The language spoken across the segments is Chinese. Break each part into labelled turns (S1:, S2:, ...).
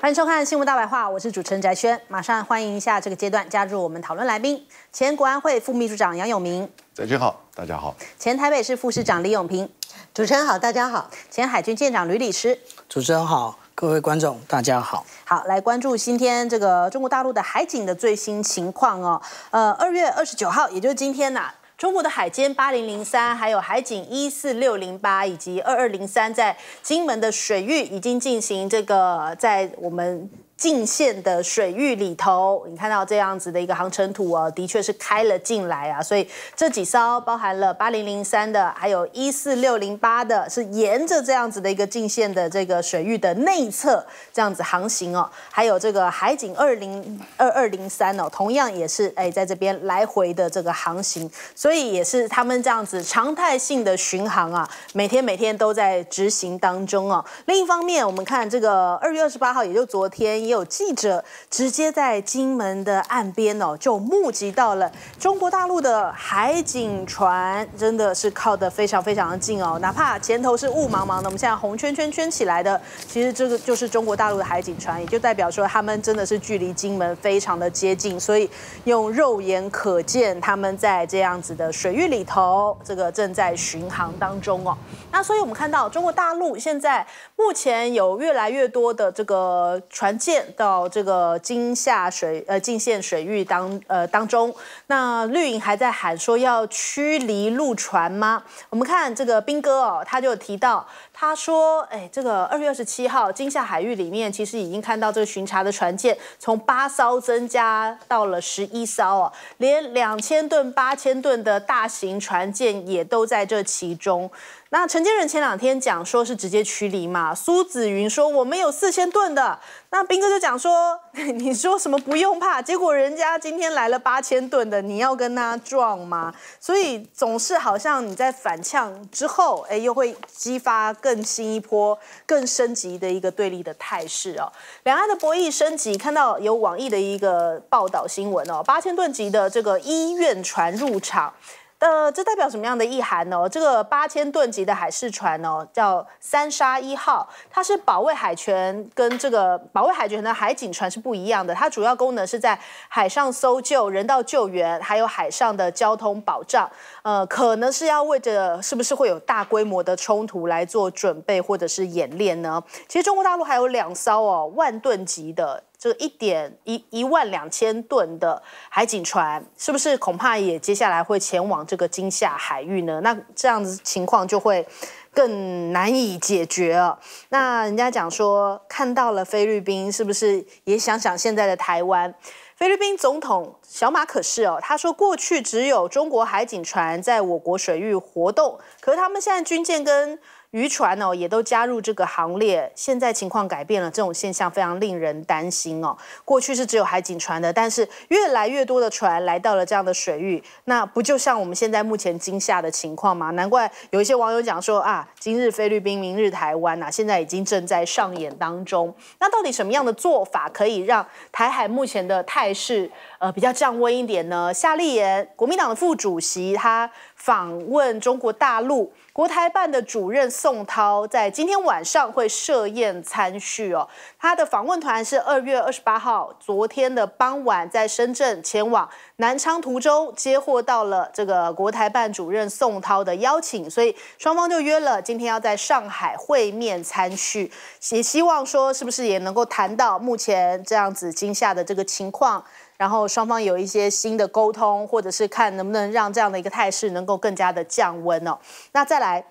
S1: 欢迎收看《新闻大白话》，我是主持人翟轩。马上欢迎一下这个阶段加入我们讨论来宾：前国安会副秘书长杨永明，
S2: 翟轩好，大家好；
S1: 前台北市副市长李永平，主持人好，大家好；前海军舰长吕礼师。
S3: 主持人好，各位观众大家好。
S1: 好，来关注今天这个中国大陆的海警的最新情况哦。呃，二月二十九号，也就是今天呐。中国的海监八零零三，还有海警一四六零八以及二二零三，在金门的水域已经进行这个，在我们。进线的水域里头，你看到这样子的一个航程图哦，的确是开了进来啊，所以这几艘包含了八零零三的，还有一四六零八的，是沿着这样子的一个进线的这个水域的内侧这样子航行哦，还有这个海警二零二二零三哦，同样也是哎在这边来回的这个航行，所以也是他们这样子常态性的巡航啊，每天每天都在执行当中哦。另一方面，我们看这个二月二十八号，也就昨天。有记者直接在金门的岸边哦，就目击到了中国大陆的海警船，真的是靠得非常非常的近哦。哪怕前头是雾茫茫的，我们现在红圈圈圈起来的，其实这个就是中国大陆的海警船，也就代表说他们真的是距离金门非常的接近，所以用肉眼可见他们在这样子的水域里头，这个正在巡航当中哦。那所以我们看到中国大陆现在目前有越来越多的这个船舰。到这个金厦水呃金线水域当呃当中，那绿营还在喊说要驱离陆船吗？我们看这个兵哥哦，他就提到，他说，哎，这个二月二十七号金厦海域里面，其实已经看到这个巡查的船舰从八艘增加到了十一艘哦，连两千吨、八千吨的大型船舰也都在这其中。那陈建仁前两天讲说是直接驱离嘛，苏子云说我们有四千吨的，那兵哥就讲说 你说什么不用怕，结果人家今天来了八千吨的，你要跟他撞吗？所以总是好像你在反呛之后，哎，又会激发更新一波、更升级的一个对立的态势哦。两岸的博弈升级，看到有网易的一个报道新闻哦，八千吨级的这个医院船入场。呃，这代表什么样的意涵呢？这个八千吨级的海事船呢，叫“三沙一号”，它是保卫海权跟这个保卫海权的海警船是不一样的。它主要功能是在海上搜救、人道救援，还有海上的交通保障。呃，可能是要为着是不是会有大规模的冲突来做准备，或者是演练呢？其实中国大陆还有两艘哦，万吨级的。这个一点一一万两千吨的海警船，是不是恐怕也接下来会前往这个金夏海域呢？那这样子情况就会更难以解决了。那人家讲说看到了菲律宾，是不是也想想现在的台湾？菲律宾总统小马可是哦，他说过去只有中国海警船在我国水域活动，可是他们现在军舰跟。渔船哦，也都加入这个行列。现在情况改变了，这种现象非常令人担心哦。过去是只有海警船的，但是越来越多的船来到了这样的水域，那不就像我们现在目前惊吓的情况吗？难怪有一些网友讲说啊，今日菲律宾，明日台湾啊，现在已经正在上演当中。那到底什么样的做法可以让台海目前的态势呃比较降温一点呢？夏立言，国民党的副主席，他。访问中国大陆，国台办的主任宋涛在今天晚上会设宴参叙哦。他的访问团是二月二十八号，昨天的傍晚在深圳前往南昌途中，接获到了这个国台办主任宋涛的邀请，所以双方就约了今天要在上海会面参叙，也希望说是不是也能够谈到目前这样子惊吓的这个情况。然后双方有一些新的沟通，或者是看能不能让这样的一个态势能够更加的降温哦。那再来，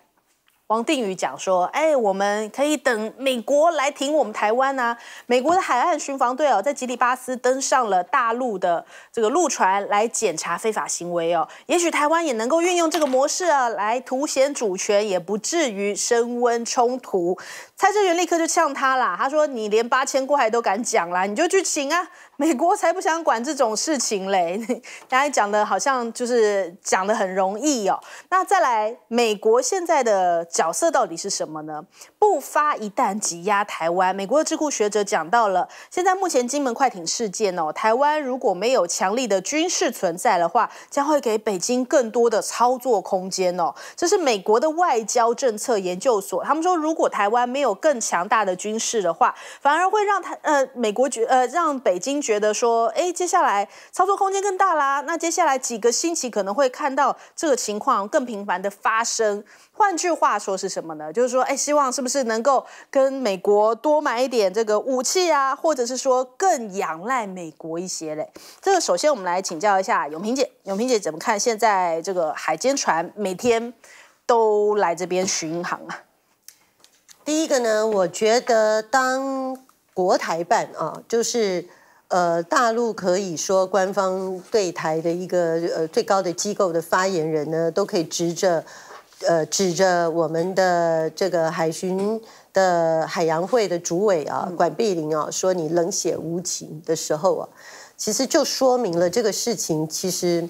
S1: 王定宇讲说：“哎，我们可以等美国来停我们台湾啊。美国的海岸巡防队哦，在吉里巴斯登上了大陆的这个陆船来检查非法行为哦。也许台湾也能够运用这个模式啊，来凸显主权，也不至于升温冲突。”蔡正元立刻就呛他啦，他说：“你连八千过海都敢讲啦，你就去请啊！”美国才不想管这种事情嘞，刚才讲的好像就是讲的很容易哦。那再来，美国现在的角色到底是什么呢？不发一弹挤压台湾。美国的智库学者讲到了，现在目前金门快艇事件哦，台湾如果没有强力的军事存在的话，将会给北京更多的操作空间哦。这是美国的外交政策研究所，他们说，如果台湾没有更强大的军事的话，反而会让台呃美国局呃让北京。觉得说，哎，接下来操作空间更大啦。那接下来几个星期可能会看到这个情况更频繁的发生。换句话说是什么呢？就是说，哎，希望是不是能够跟美国多买一点这个武器啊，或者是说更仰赖美国一些嘞？这个首先我们来请教一下永平姐，永平姐怎么看现在这个海监船每天都来这边巡航啊？
S4: 第一个呢，我觉得当国台办啊，就是。呃，大陆可以说官方对台的一个呃最高的机构的发言人呢，都可以指着呃指着我们的这个海巡的海洋会的主委啊，管碧玲啊，说你冷血无情的时候啊，其实就说明了这个事情，其实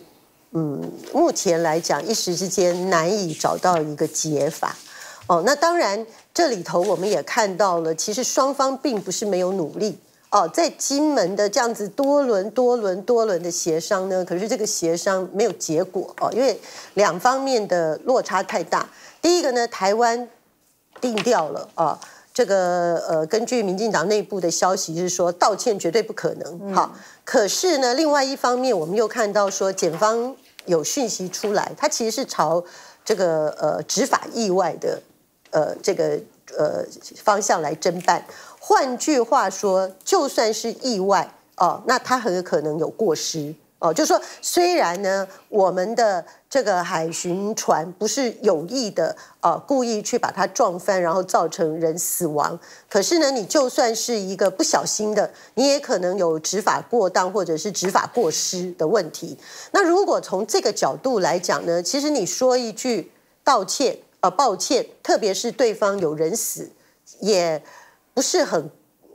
S4: 嗯，目前来讲一时之间难以找到一个解法。哦，那当然这里头我们也看到了，其实双方并不是没有努力。哦，在金门的这样子多轮、多轮、多轮的协商呢，可是这个协商没有结果哦，因为两方面的落差太大。第一个呢，台湾定调了啊，这个呃，根据民进党内部的消息是说，道歉绝对不可能。好，可是呢，另外一方面，我们又看到说，检方有讯息出来，他其实是朝这个呃执法意外的呃这个呃方向来侦办。换句话说，就算是意外哦，那他很有可能有过失哦。就是说，虽然呢，我们的这个海巡船不是有意的呃故意去把它撞翻，然后造成人死亡。可是呢，你就算是一个不小心的，你也可能有执法过当或者是执法过失的问题。那如果从这个角度来讲呢，其实你说一句道歉呃抱歉，特别是对方有人死，也。不是很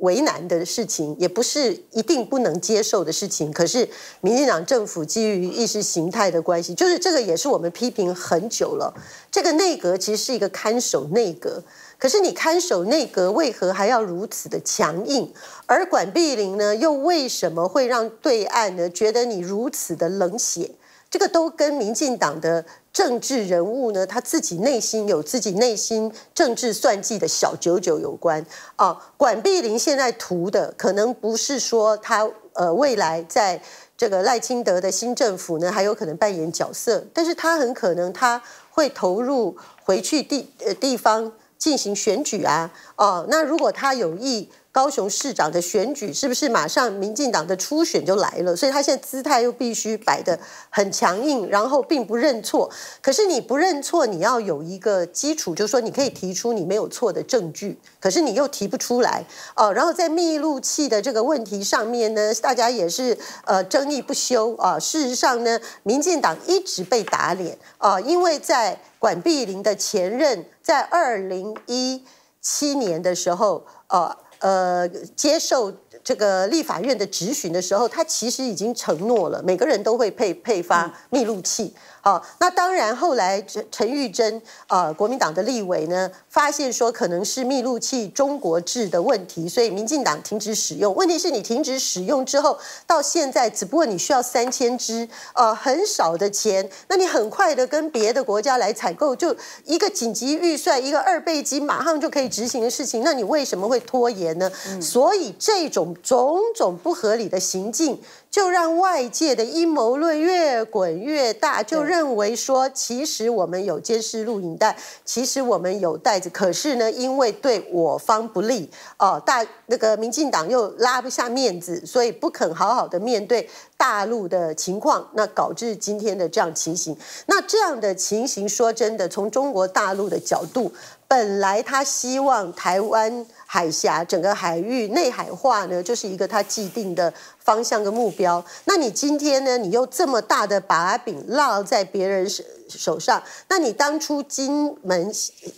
S4: 为难的事情，也不是一定不能接受的事情。可是民进党政府基于意识形态的关系，就是这个也是我们批评很久了。这个内阁其实是一个看守内阁，可是你看守内阁为何还要如此的强硬？而管碧玲呢，又为什么会让对岸呢觉得你如此的冷血？这个都跟民进党的。政治人物呢，他自己内心有自己内心政治算计的小九九有关啊。管碧林现在图的可能不是说他呃未来在这个赖清德的新政府呢还有可能扮演角色，但是他很可能他会投入回去地呃地方进行选举啊。哦，那如果他有意。高雄市长的选举是不是马上民进党的初选就来了？所以他现在姿态又必须摆得很强硬，然后并不认错。可是你不认错，你要有一个基础，就是说你可以提出你没有错的证据，可是你又提不出来。哦，然后在秘录器的这个问题上面呢，大家也是呃争议不休啊。事实上呢，民进党一直被打脸啊，因为在管碧林的前任在二零一七年的时候，呃。呃，接受这个立法院的质询的时候，他其实已经承诺了，每个人都会配配发密录器。好，那当然，后来陈陈玉珍啊，国民党的立委呢，发现说可能是密录器中国制的问题，所以民进党停止使用。问题是你停止使用之后，到现在只不过你需要三千支，呃，很少的钱，那你很快的跟别的国家来采购，就一个紧急预算，一个二倍机，马上就可以执行的事情，那你为什么会拖延呢？所以这种种种不合理的行径。就让外界的阴谋论越滚越大，就认为说，其实我们有监视录影带，其实我们有袋子，可是呢，因为对我方不利，哦，大那个民进党又拉不下面子，所以不肯好好的面对大陆的情况，那导致今天的这样情形。那这样的情形，说真的，从中国大陆的角度。本来他希望台湾海峡整个海域内海化呢，就是一个他既定的方向跟目标。那你今天呢？你又这么大的把柄落在别人手手上？那你当初金门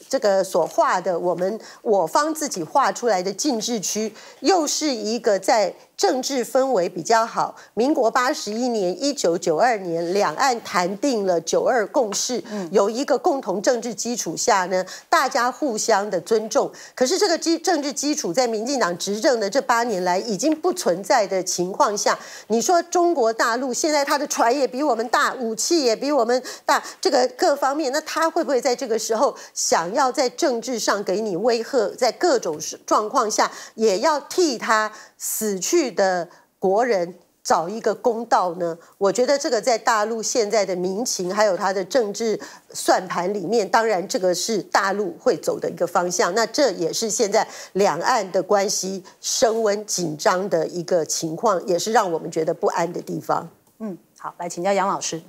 S4: 这个所画的我们我方自己画出来的禁制区，又是一个在。政治氛围比较好。民国八十一年，一九九二年，两岸谈定了《九二共识》，有一个共同政治基础下呢，大家互相的尊重。可是这个基政治基础，在民进党执政的这八年来，已经不存在的情况下，你说中国大陆现在他的船也比我们大，武器也比我们大，这个各方面，那他会不会在这个时候想要在政治上给你威吓，在各种状况下也要替他死去？的国人找一个公道呢？我觉得这个在大陆现在的民情，还有他的政治算盘里面，当然这个是大陆会走的一个方向。那这也是现在两岸的关系升温紧张的一个情况，也是让我们觉得不安的地方。嗯，
S1: 好，来请教杨老师。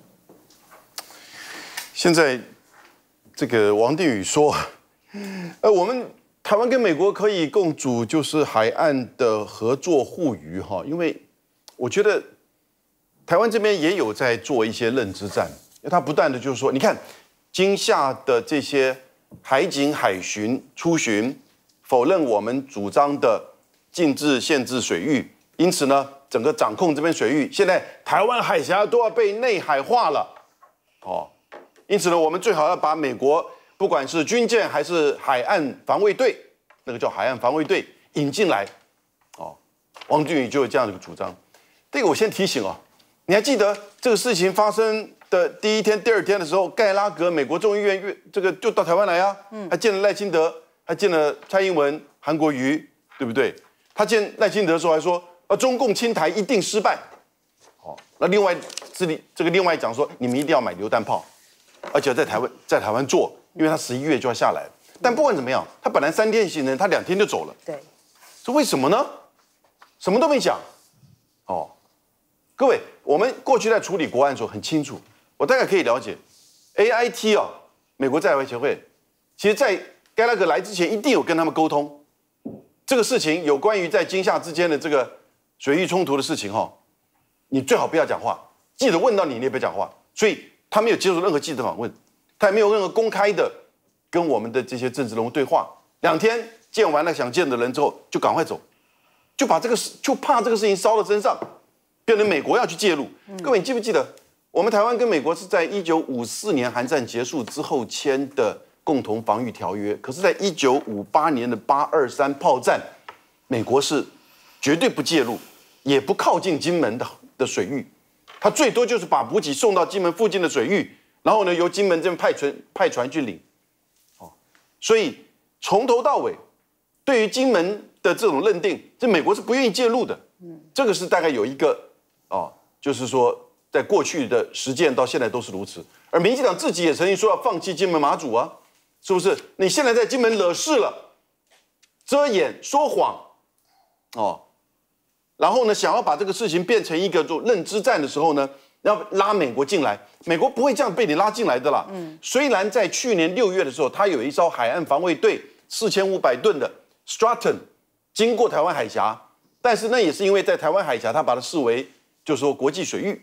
S2: 现在这个王定宇说，呃，我们。台湾跟美国可以共组，就是海岸的合作互娱哈，因为我觉得台湾这边也有在做一些认知战，因为他不断的就是说，你看今夏的这些海警海巡出巡，否认我们主张的禁制限制水域，因此呢，整个掌控这边水域，现在台湾海峡都要被内海化了哦，因此呢，我们最好要把美国。不管是军舰还是海岸防卫队，那个叫海岸防卫队引进来，哦，王俊宇就有这样的一个主张。这个我先提醒哦，你还记得这个事情发生的第一天、第二天的时候，盖拉格美国众议院院这个就到台湾来呀，嗯，还见了赖清德，还见了蔡英文、韩国瑜，对不对？他见赖清德的时候还说，呃，中共清台一定失败。哦，那另外这里这个另外讲说，你们一定要买榴弹炮，而且在台湾在台湾做。因为他十一月就要下来，但不管怎么样，他本来三天行程，他两天就走了。对，是为什么呢？什么都没讲。哦，各位，我们过去在处理国安的时候很清楚，我大概可以了解，A I T 啊，美国在外协会，其实在 g 拉格来之前一定有跟他们沟通，这个事情有关于在今夏之间的这个水域冲突的事情哈，你最好不要讲话，记者问到你你也别讲话，所以他没有接受任何记者访问。他也没有任何公开的跟我们的这些政治人物对话。两天见完了想见的人之后，就赶快走，就把这个事就怕这个事情烧到身上，变成美国要去介入。各位你记不记得，我们台湾跟美国是在一九五四年韩战结束之后签的共同防御条约？可是，在一九五八年的八二三炮战，美国是绝对不介入，也不靠近金门的的水域，他最多就是把补给送到金门附近的水域。然后呢，由金门镇派船派船去领，哦，所以从头到尾，对于金门的这种认定，这美国是不愿意介入的，嗯，这个是大概有一个啊，就是说在过去的实践到现在都是如此。而民进党自己也曾经说要放弃金门马祖啊，是不是？你现在在金门惹事了，遮掩说谎，哦，然后呢，想要把这个事情变成一个做认知战的时候呢？要拉美国进来，美国不会这样被你拉进来的啦。嗯，虽然在去年六月的时候，他有一艘海岸防卫队四千五百吨的 s t r a t t o n 经过台湾海峡，但是那也是因为在台湾海峡，他把它视为就是说国际水域。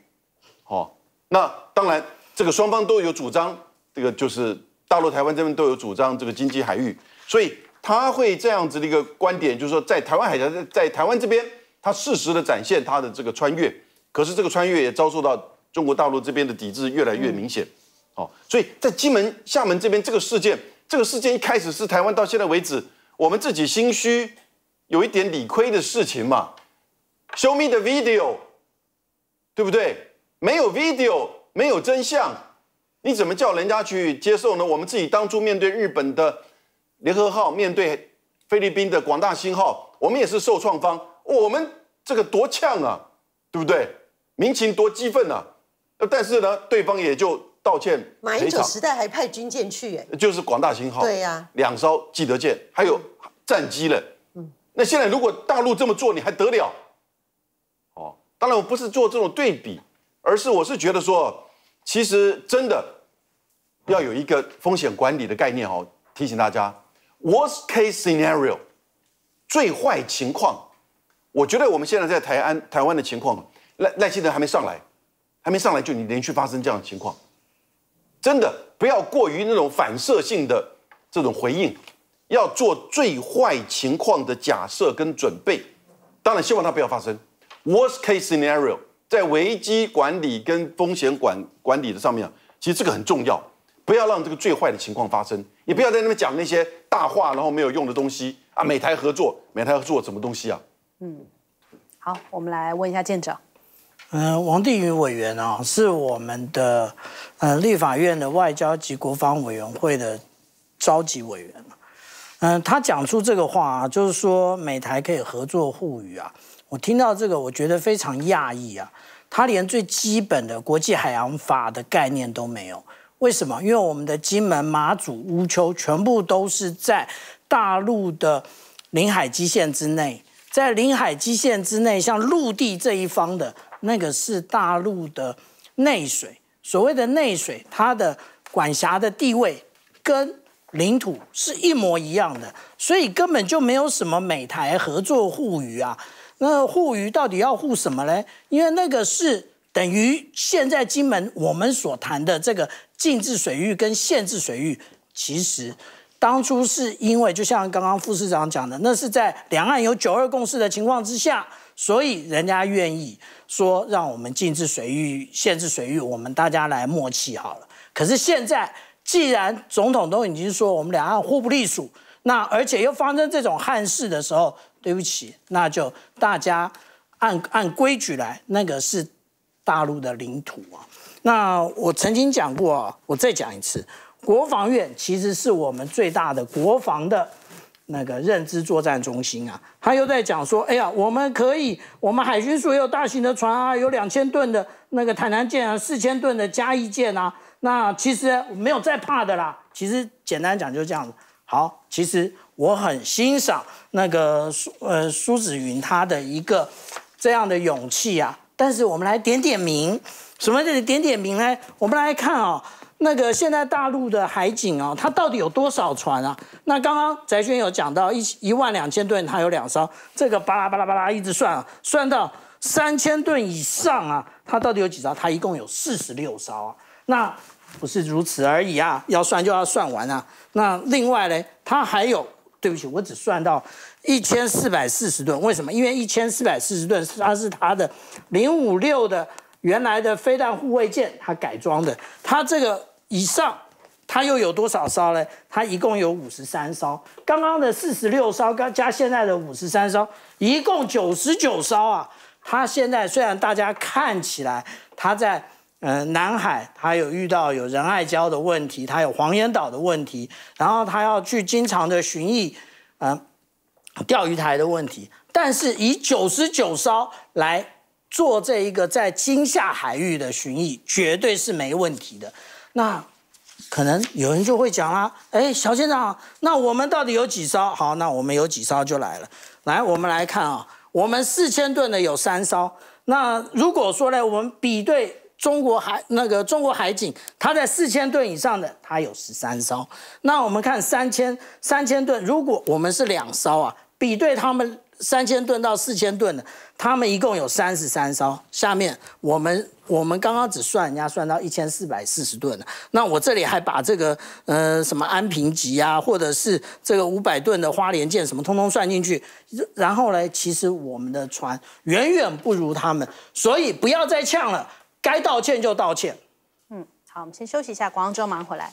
S2: 好，那当然这个双方都有主张，这个就是大陆、台湾这边都有主张这个经济海域，所以他会这样子的一个观点，就是说在台湾海峡在台湾这边，他适时的展现他的这个穿越，可是这个穿越也遭受到。中国大陆这边的抵制越来越明显，哦，所以在金门、厦门这边这个事件，这个事件一开始是台湾，到现在为止，我们自己心虚，有一点理亏的事情嘛。Show me the video，对不对？没有 video，没有真相，你怎么叫人家去接受呢？我们自己当初面对日本的联合号，面对菲律宾的广大星号，我们也是受创方，我们这个多呛啊，对不对？民情多激愤啊！但是呢，对方也就道歉马英九时
S4: 代还派军舰去，哎，
S2: 就是广大型号，对呀，两艘基德舰，还有战机了。嗯，那现在如果大陆这么做，你还得了？哦，当然我不是做这种对比，而是我是觉得说，其实真的要有一个风险管理的概念哦，提醒大家，worst case scenario，最坏情况，我觉得我们现在在台安台湾的情况，赖赖清德还没上来。还没上来就你连续发生这样的情况，真的不要过于那种反射性的这种回应，要做最坏情况的假设跟准备。当然希望它不要发生。Worst case scenario 在危机管理跟风险管管理的上面其实这个很重要，不要让这个最坏的情况发生。你不要在那边讲那些大话，然后没有用的东西啊。美台合作，美台合作什么东西啊？
S1: 嗯，好，我们来问一下舰长。
S3: 嗯，王定宇委员啊，是我们的呃立法院的外交及国防委员会的召集委员。嗯，他讲出这个话啊，就是说美台可以合作互语啊。我听到这个，我觉得非常讶异啊。他连最基本的国际海洋法的概念都没有，为什么？因为我们的金门、马祖、乌丘全部都是在大陆的领海基线之内，在领海基线之内，像陆地这一方的。那个是大陆的内水，所谓的内水，它的管辖的地位跟领土是一模一样的，所以根本就没有什么美台合作互娱啊。那互娱到底要互什么呢？因为那个是等于现在金门我们所谈的这个禁制水域跟限制水域，其实当初是因为就像刚刚副市长讲的，那是在两岸有九二共识的情况之下。所以人家愿意说让我们禁止水域、限制水域，我们大家来默契好了。可是现在既然总统都已经说我们两岸互不隶属，那而且又发生这种汉事的时候，对不起，那就大家按按规矩来。那个是大陆的领土啊。那我曾经讲过啊，我再讲一次，国防院其实是我们最大的国防的。那个认知作战中心啊，他又在讲说，哎呀，我们可以，我们海军所有大型的船啊，有两千吨的那个坦南舰啊，四千吨的嘉义舰啊，那其实没有再怕的啦。其实简单讲就是这样子。好，其实我很欣赏那个苏呃苏子云他的一个这样的勇气啊。但是我们来点点名，什么叫点点名呢？我们来看啊。那个现在大陆的海警啊，它到底有多少船啊？那刚刚翟轩有讲到一一万两千吨，它有两艘，这个巴拉巴拉巴拉一直算，啊，算到三千吨以上啊，它到底有几艘？它一共有四十六艘，那不是如此而已啊，要算就要算完啊。那另外呢，它还有，对不起，我只算到一千四百四十吨，为什么？因为一千四百四十吨是它是它的零五六的原来的飞弹护卫舰，它改装的，它这个。以上，它又有多少艘呢？它一共有五十三艘。刚刚的四十六艘，刚加现在的五十三艘，一共九十九艘啊！它现在虽然大家看起来，它在嗯南海，它有遇到有仁爱礁的问题，它有黄岩岛的问题，然后它要去经常的巡弋呃，钓鱼台的问题，但是以九十九艘来做这一个在金夏海域的巡弋，绝对是没问题的。那可能有人就会讲啦，哎，小先生，那我们到底有几艘？好，那我们有几艘就来了。来，我们来看啊，我们四千吨的有三艘。那如果说呢，我们比对中国海那个中国海警，它在四千吨以上的，它有十三艘。那我们看三千三千吨，如果我们是两艘啊，比对他们。三千吨到四千吨的，他们一共有三十三艘。下面我们我们刚刚只算人家算到一千四百四十吨的，那我这里还把这个呃什么安平级啊，或者是这个五百吨的花莲舰什么，通通算进去。然后呢，其实我们的船远远不如他们，所以不要再呛了，该道歉就道歉。
S1: 嗯，好，我们先休息一下，广州马上回来。